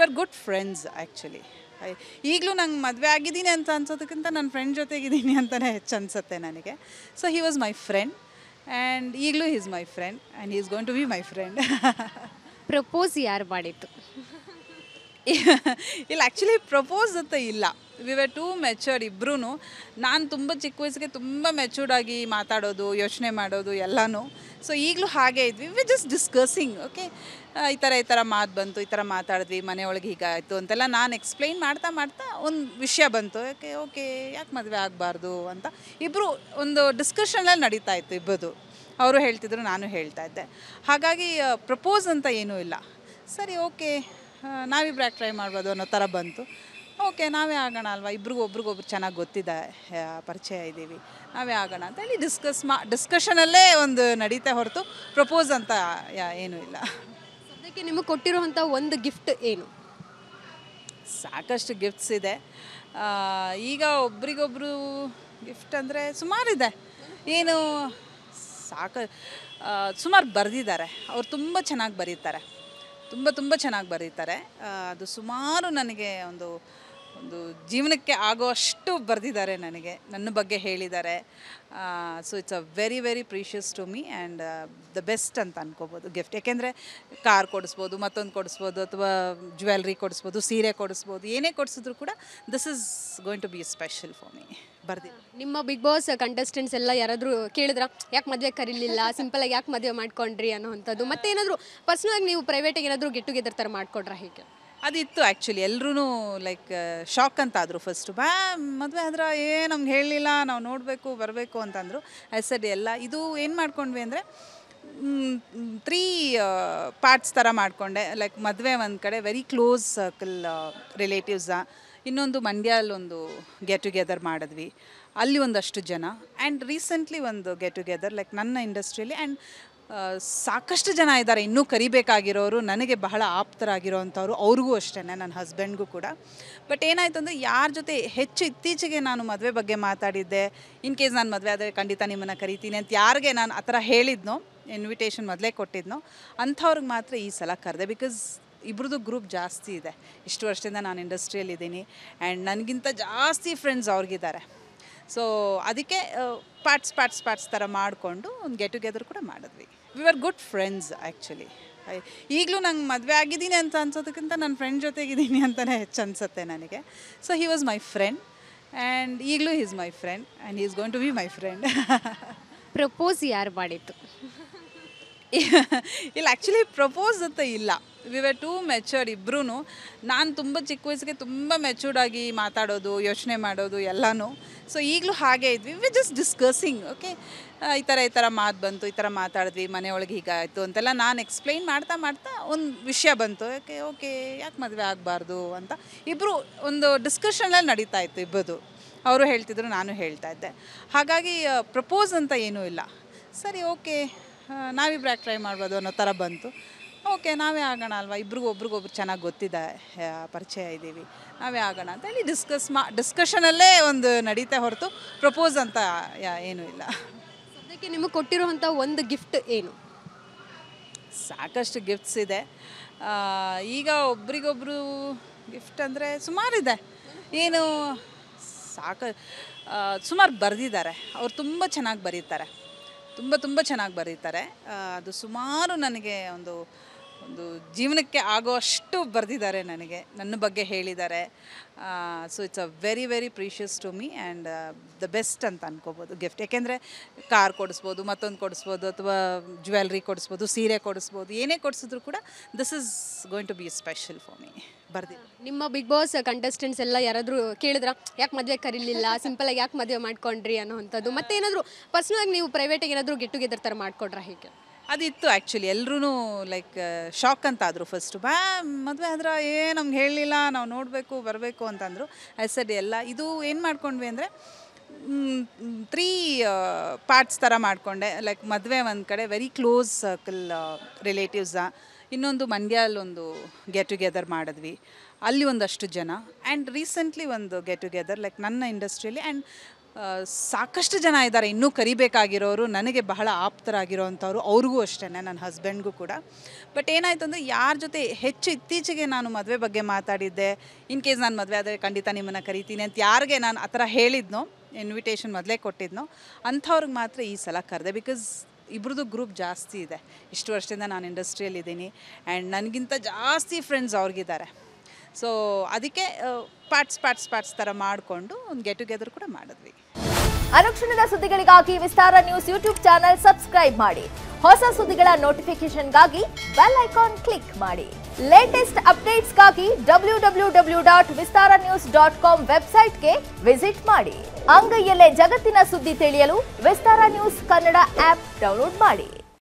we're good friends actually ಈಗಲೂ ನಂಗೆ ಮದುವೆ ಆಗಿದ್ದೀನಿ ಅಂತ ಅನ್ಸೋದಕ್ಕಿಂತ ನನ್ನ ಫ್ರೆಂಡ್ ಜೊತೆಗಿದ್ದೀನಿ ಅಂತಲೇ ಹೆಚ್ಚು ಅನಿಸುತ್ತೆ ನನಗೆ so he was my friend and ಈಗಲೂ is my friend and is going to be my friend propose ಯಾರು ಮಾಡಿತ್ತು ಇಲ್ಲ ಆ್ಯಕ್ಚುಲಿ ಪ್ರಪೋಸ್ ಅಂತ ಇಲ್ಲ ವಿ ವೆ ಟು ಮೆಚೂರ್ಡ್ ಇಬ್ಬರೂ ನಾನು ತುಂಬ ಚಿಕ್ಕ ವಯಸ್ಸಿಗೆ ತುಂಬ ಮೆಚೂರ್ಡಾಗಿ ಮಾತಾಡೋದು ಯೋಚನೆ ಮಾಡೋದು ಎಲ್ಲನೂ ಸೊ ಈಗಲೂ ಹಾಗೆ ಇದ್ವಿ ವಿ ಜಸ್ಟ್ ಡಿಸ್ಕಸಿಂಗ್ ಓಕೆ ಈ ಥರ ಈ ಥರ ಮಾತು ಬಂತು ಈ ಥರ ಮಾತಾಡಿದ್ವಿ ಮನೆಯೊಳಗೆ ಹೀಗಾಯಿತು ಅಂತೆಲ್ಲ ನಾನು ಎಕ್ಸ್ಪ್ಲೈನ್ ಮಾಡ್ತಾ ಮಾಡ್ತಾ ಒಂದು ವಿಷಯ ಬಂತು ಯಾಕೆ ಓಕೆ ಯಾಕೆ ಮದುವೆ ಆಗಬಾರ್ದು ಅಂತ ಇಬ್ಬರು ಒಂದು ಡಿಸ್ಕಷನಲ್ಲಿ ನಡೀತಾ ಇತ್ತು ಇಬ್ಬರು ಅವರು ಹೇಳ್ತಿದ್ರು ನಾನು ಹೇಳ್ತಾ ಇದ್ದೆ ಹಾಗಾಗಿ ಪ್ರಪೋಸ್ ಅಂತ ಏನೂ ಇಲ್ಲ ಸರಿ ಓಕೆ ನಾವಿಬ್ರು ಯಾಕೆ ಟ್ರೈ ಮಾಡ್ಬೋದು ಅನ್ನೋ ಥರ ಬಂತು ಓಕೆ ನಾವೇ ಆಗೋಣ ಅಲ್ವಾ ಇಬ್ರಿಗೂ ಒಬ್ರಿಗೊಬ್ರು ಚೆನ್ನಾಗಿ ಗೊತ್ತಿದೆ ಪರಿಚಯ ಇದ್ದೀವಿ ನಾವೇ ಆಗೋಣ ಅಂತ ಹೇಳಿ ಡಿಸ್ಕಸ್ ಮಾ ಡಿಸ್ಕಷನಲ್ಲೇ ಒಂದು ನಡೀತಾ ಹೊರತು ಪ್ರಪೋಸ್ ಅಂತ ಏನೂ ಇಲ್ಲ ಸದ್ಯಕ್ಕೆ ನಿಮಗೆ ಕೊಟ್ಟಿರುವಂಥ ಒಂದು ಗಿಫ್ಟ್ ಏನು ಸಾಕಷ್ಟು ಗಿಫ್ಟ್ಸ್ ಇದೆ ಈಗ ಒಬ್ರಿಗೊಬ್ರು ಗಿಫ್ಟ್ ಅಂದರೆ ಸುಮಾರಿದೆ ಏನು ಸಾಕ ಸುಮಾರು ಬರೆದಿದ್ದಾರೆ ಅವ್ರು ತುಂಬ ಚೆನ್ನಾಗಿ ಬರೀತಾರೆ ತುಂಬ ತುಂಬ ಚೆನ್ನಾಗಿ ಬರೀತಾರೆ ಅದು ಸುಮಾರು ನನಗೆ ಒಂದು ಒಂದು ಜೀವನಕ್ಕೆ ಆಗುವಷ್ಟು ಬರೆದಿದ್ದಾರೆ ನನಗೆ ನನ್ನ ಬಗ್ಗೆ ಹೇಳಿದ್ದಾರೆ so it's a very very precious to me and the best ಅಂತ ಅನ್ಕೋಬೋದು ಗಿಫ್ಟ್ ಯಾಕೆಂದರೆ ಕಾರ್ ಕೊಡಿಸ್ಬೋದು ಮತ್ತೊಂದು ಕೊಡಿಸ್ಬೋದು ಅಥವಾ ಜ್ಯುವೆಲ್ರಿ ಕೊಡಿಸ್ಬೋದು ಸೀರೆ ಕೊಡಿಸ್ಬೋದು ಏನೇ ಕೊಡಿಸಿದ್ರು ಕೂಡ this is going to be special for me ಬರ್ದಿ ನಿಮ್ಮ ಬಿಗ್ ಬಾಸ್ ಕಂಟೆಸ್ಟೆಂಟ್ಸ್ ಎಲ್ಲ ಯಾರಾದರೂ ಕೇಳಿದ್ರ ಯಾಕೆ ಮದುವೆ ಕರೀಲಿಲ್ಲ ಸಿಂಪಲಾಗಿ ಯಾಕೆ ಮದುವೆ ಮಾಡ್ಕೊಂಡ್ರಿ ಅನ್ನೋ ಮತ್ತೆ ಏನಾದರೂ ಪರ್ಸ್ನಲಾಗಿ ನೀವು ಪ್ರೈವೇಟಾಗಿ ಏನಾದರೂ ಗೆಟ್ ಟುಗೆದರ್ ಥರ ಮಾಡ್ಕೊಂಡ್ರಾ ಹೇಗೆ ಅದಿತ್ತು ಆ್ಯಕ್ಚುಲಿ ಎಲ್ಲರೂ ಲೈಕ್ ಶಾಕ್ ಅಂತ ಆದರು ಫಸ್ಟು ಬಾ ಮದುವೆ ಆದ್ರೆ ಏನು ನಮ್ಗೆ ಹೇಳಲಿಲ್ಲ ನಾವು ನೋಡಬೇಕು ಬರಬೇಕು ಅಂತಂದರು ಸರಿ ಎಲ್ಲ ಇದು ಏನು ಮಾಡ್ಕೊಂಡ್ವಿ ಅಂದರೆ ತ್ರೀ ಪಾರ್ಟ್ಸ್ ಥರ ಮಾಡಿಕೊಂಡೆ ಲೈಕ್ ಮದುವೆ ಒಂದು ಕಡೆ ವೆರಿ ಕ್ಲೋಸ್ ಸರ್ಕಲ್ ರಿಲೇಟಿವ್ಸ ಇನ್ನೊಂದು ಒಂದು ಗೆಟ್ ಟುಗೆದರ್ ಮಾಡಿದ್ವಿ ಅಲ್ಲಿ ಒಂದಷ್ಟು ಜನ ಆ್ಯಂಡ್ ರೀಸೆಂಟ್ಲಿ ಒಂದು ಗೆಟ್ ಟುಗೆದರ್ ಲೈಕ್ ನನ್ನ ಇಂಡಸ್ಟ್ರಿಯಲ್ಲಿ ಆ್ಯಂಡ್ ಸಾಕಷ್ಟು ಜನ ಇದ್ದಾರೆ ಇನ್ನೂ ಕರಿಬೇಕಾಗಿರೋರು ನನಗೆ ಬಹಳ ಆಪ್ತರಾಗಿರೋವಂಥವ್ರು ಅವ್ರಿಗೂ ಅಷ್ಟೇ ನನ್ನ ಹಸ್ಬೆಂಡ್ಗೂ ಕೂಡ ಬಟ್ ಏನಾಯಿತು ಅಂದರೆ ಯಾರ ಜೊತೆ ಹೆಚ್ಚು ಇತ್ತೀಚೆಗೆ ನಾನು ಮದುವೆ ಬಗ್ಗೆ ಮಾತಾಡಿದ್ದೆ ಇನ್ ಕೇಸ್ ನಾನು ಮದುವೆ ಆದರೆ ಖಂಡಿತ ನಿಮ್ಮನ್ನು ಕರಿತೀನಿ ಅಂತ ಯಾರಿಗೆ ನಾನು ಆ ಥರ ಹೇಳಿದ್ನೋ ಇನ್ವಿಟೇಷನ್ ಮೊದಲೇ ಕೊಟ್ಟಿದ್ನೋ ಅಂಥವ್ರಿಗೆ ಮಾತ್ರ ಈ ಸಲ ಕರೆದೆ ಬಿಕಾಸ್ ಇಬ್ರದ್ದು ಗ್ರೂಪ್ ಜಾಸ್ತಿ ಇದೆ ಇಷ್ಟು ವರ್ಷದಿಂದ ನಾನು ಇಂಡಸ್ಟ್ರಿಯಲ್ಲಿದ್ದೀನಿ ಆ್ಯಂಡ್ ನನಗಿಂತ ಜಾಸ್ತಿ ಫ್ರೆಂಡ್ಸ್ ಅವ್ರಿಗಿದ್ದಾರೆ ಸೊ ಅದಕ್ಕೆ ಪಾರ್ಟ್ಸ್ ಪಾರ್ಟ್ಸ್ ಪಾರ್ಟ್ಸ್ ಥರ ಮಾಡಿಕೊಂಡು ಒಂದು ಗೆಟ್ ಟುಗೆದರ್ ಕೂಡ ಮಾಡಿದ್ವಿ we are good friends actually ಈಗಲೂ ನಂಗೆ ಮದುವೆ ಆಗಿದ್ದೀನಿ ಅಂತ ಅನ್ಸೋದಕ್ಕಿಂತ ನನ್ನ ಫ್ರೆಂಡ್ ಜೊತೆಗಿದ್ದೀನಿ ಅಂತಲೇ ಹೆಚ್ಚು ಅನಿಸುತ್ತೆ ನನಗೆ so he was my friend and ಈಗಲೂ is my friend and is going to be my friend propose ಯಾರು ಮಾಡಿತ್ತು ಇಲ್ಲ ಆ್ಯಕ್ಚುಲಿ ಪ್ರಪೋಸ್ ಅಂತ ಇಲ್ಲ ವಿ ವೆ ಟೂ ಮೆಚೂರ್ಡ್ ಇಬ್ಬರೂ ನಾನು ತುಂಬ ಚಿಕ್ಕ ವಯಸ್ಸಿಗೆ ತುಂಬ ಮೆಚೂರ್ಡಾಗಿ ಮಾತಾಡೋದು ಯೋಚನೆ ಮಾಡೋದು ಎಲ್ಲನೂ ಸೊ ಈಗಲೂ ಹಾಗೆ ಇದ್ವಿ ವಿ ಜಸ್ಟ್ ಡಿಸ್ಕಸಿಂಗ್ ಓಕೆ ಈ ಥರ ಈ ಥರ ಮಾತು ಬಂತು ಈ ಥರ ಮಾತಾಡಿದ್ವಿ ಮನೆಯೊಳಗೆ ಹೀಗಾಯಿತು ಅಂತೆಲ್ಲ ನಾನು ಎಕ್ಸ್ಪ್ಲೈನ್ ಮಾಡ್ತಾ ಮಾಡ್ತಾ ಒಂದು ವಿಷಯ ಬಂತು ಯಾಕೆ ಓಕೆ ಯಾಕೆ ಮದುವೆ ಆಗಬಾರ್ದು ಅಂತ ಇಬ್ಬರು ಒಂದು ಡಿಸ್ಕಷನಲ್ಲಿ ನಡೀತಾ ಇತ್ತು ಇಬ್ಬರು ಅವರು ಹೇಳ್ತಿದ್ರು ನಾನು ಹೇಳ್ತಾ ಇದ್ದೆ ಹಾಗಾಗಿ ಪ್ರಪೋಸ್ ಅಂತ ಏನೂ ಇಲ್ಲ ಸರಿ ಓಕೆ ನಾವಿಬ್ರು ಯಾಕೆ ಟ್ರೈ ಮಾಡ್ಬೋದು ಅನ್ನೋ ಥರ ಬಂತು ಓಕೆ ನಾವೇ ಆಗೋಣ ಅಲ್ವಾ ಇಬ್ರಿಗೂ ಒಬ್ರಿಗೊಬ್ರು ಚೆನ್ನಾಗಿ ಗೊತ್ತಿದೆ ಪರಿಚಯ ಇದ್ದೀವಿ ನಾವೇ ಆಗೋಣ ಅಂತ ಹೇಳಿ ಡಿಸ್ಕಸ್ ಮಾ ಡಿಸ್ಕಷನಲ್ಲೇ ಒಂದು ನಡೀತಾ ಹೊರತು ಪ್ರಪೋಸ್ ಅಂತ ಏನೂ ಇಲ್ಲ ಅದಕ್ಕೆ ನಿಮಗೆ ಕೊಟ್ಟಿರುವಂಥ ಒಂದು ಗಿಫ್ಟ್ ಏನು ಸಾಕಷ್ಟು ಗಿಫ್ಟ್ಸ್ ಇದೆ ಈಗ ಒಬ್ರಿಗೊಬ್ರು ಗಿಫ್ಟ್ ಅಂದರೆ ಸುಮಾರಿದೆ ಏನು ಸಾಕ ಸುಮಾರು ಬರೆದಿದ್ದಾರೆ ಅವ್ರು ತುಂಬ ಚೆನ್ನಾಗಿ ಬರೀತಾರೆ ತುಂಬ ತುಂಬ ಚೆನ್ನಾಗಿ ಬರೀತಾರೆ ಅದು ಸುಮಾರು ನನಗೆ ಒಂದು ಒಂದು ಜೀವನಕ್ಕೆ ಅಷ್ಟು ಬರೆದಿದ್ದಾರೆ ನನಗೆ ನನ್ನ ಬಗ್ಗೆ ಹೇಳಿದ್ದಾರೆ so it's a very very precious to me and the best ಅಂತ ಅನ್ಕೋಬೋದು ಗಿಫ್ಟ್ ಯಾಕೆಂದರೆ ಕಾರ್ ಕೊಡಿಸ್ಬೋದು ಮತ್ತೊಂದು ಕೊಡಿಸ್ಬೋದು ಅಥವಾ ಜ್ಯುವೆಲ್ರಿ ಕೊಡಿಸ್ಬೋದು ಸೀರೆ ಕೊಡಿಸ್ಬೋದು ಏನೇ ಕೊಡಿಸಿದ್ರು ಕೂಡ this is going to be special for me ಬರ್ದಿ ನಿಮ್ಮ ಬಿಗ್ ಬಾಸ್ ಕಂಟೆಸ್ಟೆಂಟ್ಸ್ ಎಲ್ಲ ಯಾರಾದರೂ ಕೇಳಿದ್ರ ಯಾಕೆ ಮದುವೆ ಕರೀಲಿಲ್ಲ ಸಿಂಪಲಾಗಿ ಯಾಕೆ ಮದುವೆ ಮಾಡ್ಕೊಂಡ್ರಿ ಅನ್ನೋ ಅಂಥದ್ದು ಮತ್ತೆ ಏನಾದರೂ ಪರ್ಸ್ನಲಾಗಿ ನೀವು ಪ್ರೈವೇಟಾಗಿ ಏನಾದರೂ ಗೆಟ್ ಟುಗೆದರ್ ಥರ ಮಾಡ್ಕೊಡ್ರ ಹೇಗೆ ಅದಿತ್ತು ಆ್ಯಕ್ಚುಲಿ ಎಲ್ಲರೂ ಲೈಕ್ ಶಾಕ್ ಅಂತ ಆದರು ಫಸ್ಟು ಬಾ ಮದುವೆ ಆದ್ರೆ ಏನು ನಮ್ಗೆ ಹೇಳಲಿಲ್ಲ ನಾವು ನೋಡಬೇಕು ಬರಬೇಕು ಅಂತಂದರು ಸರಿ ಎಲ್ಲ ಇದು ಏನು ಮಾಡ್ಕೊಂಡ್ವಿ ಅಂದರೆ ತ್ರೀ ಪಾರ್ಟ್ಸ್ ಥರ ಮಾಡಿಕೊಂಡೆ ಲೈಕ್ ಮದುವೆ ಒಂದು ಕಡೆ ವೆರಿ ಕ್ಲೋಸ್ ಸರ್ಕಲ್ ರಿಲೇಟಿವ್ಸ ಇನ್ನೊಂದು ಒಂದು ಗೆಟ್ ಟುಗೆದರ್ ಮಾಡಿದ್ವಿ ಅಲ್ಲಿ ಒಂದಷ್ಟು ಜನ ಆ್ಯಂಡ್ ರೀಸೆಂಟ್ಲಿ ಒಂದು ಗೆಟ್ ಟುಗೆದರ್ ಲೈಕ್ ನನ್ನ ಇಂಡಸ್ಟ್ರಿಯಲ್ಲಿ ಆ್ಯಂಡ್ ಸಾಕಷ್ಟು ಜನ ಇದ್ದಾರೆ ಇನ್ನೂ ಕರಿಬೇಕಾಗಿರೋರು ನನಗೆ ಬಹಳ ಅಂಥವ್ರು ಅವ್ರಿಗೂ ಅಷ್ಟೇ ನನ್ನ ಹಸ್ಬೆಂಡ್ಗೂ ಕೂಡ ಬಟ್ ಏನಾಯ್ತು ಅಂದರೆ ಯಾರ ಜೊತೆ ಹೆಚ್ಚು ಇತ್ತೀಚೆಗೆ ನಾನು ಮದುವೆ ಬಗ್ಗೆ ಮಾತಾಡಿದ್ದೆ ಇನ್ ಕೇಸ್ ನಾನು ಮದುವೆ ಆದರೆ ಖಂಡಿತ ನಿಮ್ಮನ್ನು ಕರಿತೀನಿ ಅಂತ ಯಾರಿಗೆ ನಾನು ಆ ಥರ ಹೇಳಿದ್ನೋ ಇನ್ವಿಟೇಷನ್ ಮೊದಲೇ ಕೊಟ್ಟಿದ್ನೋ ಅಂಥವ್ರಿಗೆ ಮಾತ್ರ ಈ ಸಲ ಕರೆದೆ ಬಿಕಾಸ್ ಇಬ್ರದ್ದು ಗ್ರೂಪ್ ಜಾಸ್ತಿ ಇದೆ ಇಷ್ಟು ವರ್ಷದಿಂದ ನಾನು ಇಂಡಸ್ಟ್ರಿಯಲ್ಲಿದ್ದೀನಿ ಆ್ಯಂಡ್ ನನಗಿಂತ ಜಾಸ್ತಿ ಫ್ರೆಂಡ್ಸ್ ಅವ್ರಿಗಿದ್ದಾರೆ ಸೊ ಅದಕ್ಕೆ ಪಾರ್ಟ್ಸ್ ಪಾರ್ಟ್ಸ್ ಪಾರ್ಟ್ಸ್ ಥರ ಮಾಡಿಕೊಂಡು ಒಂದು ಗೆಟ್ ಟುಗೆದರ್ ಕೂಡ ಮಾಡಿದ್ವಿ ಅನುಕ್ಷಣದ ಸುದ್ದಿಗಳಿಗಾಗಿ Vistara news YouTube channel subscribe ಮಾಡಿ ಹೊಸ ಸುದ್ದಿಗಳ ನೋಟಿಫಿಕೇಶನ್ಗಾಗಿ ಬೆಲ್ ಐಕಾನ್ ಕ್ಲಿಕ್ ಮಾಡಿ ಲೇಟೆಸ್ಟ್ ಅಪ್ಡೇಟ್ಸ್ಗಾಗಿ W W W dot Vistara news dot com ವೆಬ್ಸೈಟ್ಗೆ ವಿಸಿಟ್ ಮಾಡಿ ಅಂಗೈಯಲ್ಲೇ ಜಗತ್ತಿನ ಸುದ್ದಿ ತಿಳಿಯಲು Vistara news Kannada app download ಮಾಡಿ